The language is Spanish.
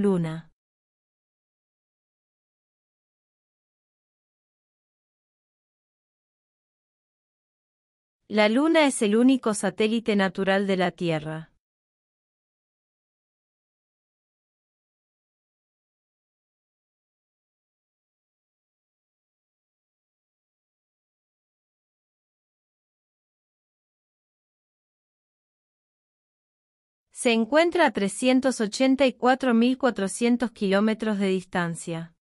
Luna. La Luna es el único satélite natural de la Tierra. Se encuentra a 384.400 kilómetros de distancia.